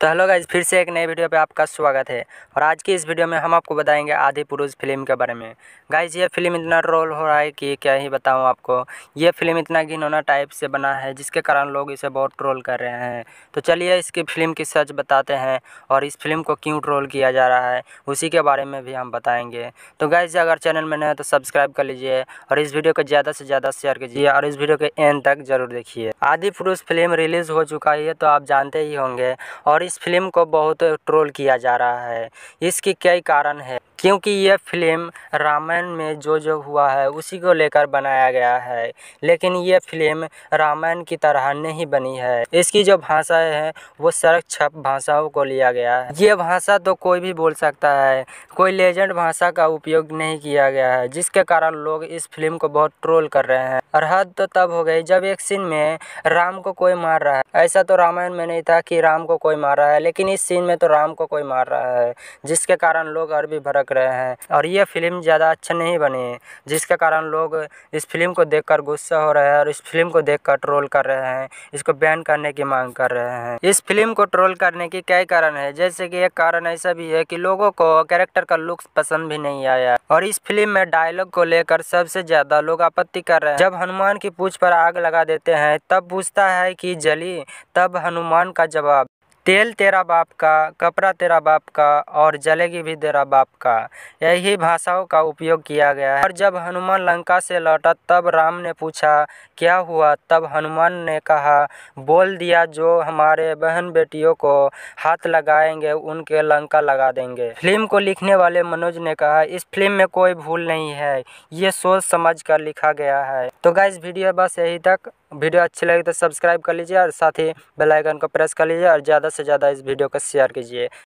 तो hello guys फिर से एक नए वीडियो पे आपका स्वागत है और आज की इस वीडियो में हम आपको बताएंगे आदि पुरुष फिल्म के बारे में गाइज ये फिल्म इतना रोल हो रहा है कि क्या ही बताऊँ आपको ये फिल्म इतना घिनौना टाइप से बना है जिसके कारण लोग इसे बहुत ट्रोल कर रहे हैं तो चलिए इसकी फिल्म की सच बताते हैं और इस फिल्म को क्यों ट्रोल किया जा रहा है उसी के बारे में भी हम बताएँगे तो गाइज अगर चैनल में है तो सब्सक्राइब कर लीजिए और इस वीडियो को ज़्यादा से ज़्यादा शेयर कीजिए और इस वीडियो के एंड तक जरूर देखिए आदि पुरुष फिल्म रिलीज़ हो चुका है तो आप जानते ही होंगे और इस फिल्म को बहुत ट्रोल किया जा रहा है इसके कई कारण है क्योंकि यह फ़िल्म रामायण में जो जो हुआ है उसी को लेकर बनाया गया है लेकिन यह फ़िल्म रामायण की तरह नहीं बनी है इसकी जो भाषाएं हैं वो छप भाषाओं को लिया गया है ये भाषा तो कोई भी बोल सकता है कोई लेजेंड भाषा का उपयोग नहीं किया गया है जिसके कारण लोग इस फिल्म को बहुत ट्रोल कर रहे हैं और हद तो तब हो गई जब एक सीन में राम को कोई मार रहा है ऐसा तो रामायण में नहीं था कि राम को कोई मार रहा है लेकिन इस सीन में तो राम को कोई मार रहा है जिसके कारण लोग अरबी भी भड़क भटक रहे हैं और ये फिल्म ज़्यादा अच्छा नहीं बनी है जिसके कारण लोग इस फिल्म को देख गुस्सा हो रहे हैं और इस फिल्म को देख ट्रोल कर रहे हैं इसको बैन करने की मांग कर रहे हैं इस फिल्म को ट्रोल करने की कई कारण है जैसे कि एक कारण ऐसा भी है कि लोगों को कैरेक्टर का लुक पसंद भी नहीं आया और इस फिल्म में डायलॉग को लेकर सबसे ज्यादा लोग आपत्ति कर रहे हैं जब हनुमान की पूछ पर आग लगा देते हैं तब पूछता है कि जली तब हनुमान का जवाब तेल तेरा बाप का कपड़ा तेरा बाप का और जलेगी भी तेरा बाप का यही भाषाओं का उपयोग किया गया है और जब हनुमान लंका से लौटा तब राम ने पूछा क्या हुआ तब हनुमान ने कहा बोल दिया जो हमारे बहन बेटियों को हाथ लगाएंगे उनके लंका लगा देंगे फिल्म को लिखने वाले मनोज ने कहा इस फिल्म में कोई भूल नहीं है ये सोच समझ कर लिखा गया है तो गाइस वीडियो बस यही तक वीडियो अच्छी लगे तो सब्सक्राइब कर लीजिए और साथ ही बेल आइकन को प्रेस कर लीजिए और ज़्यादा से ज़्यादा इस वीडियो को शेयर कीजिए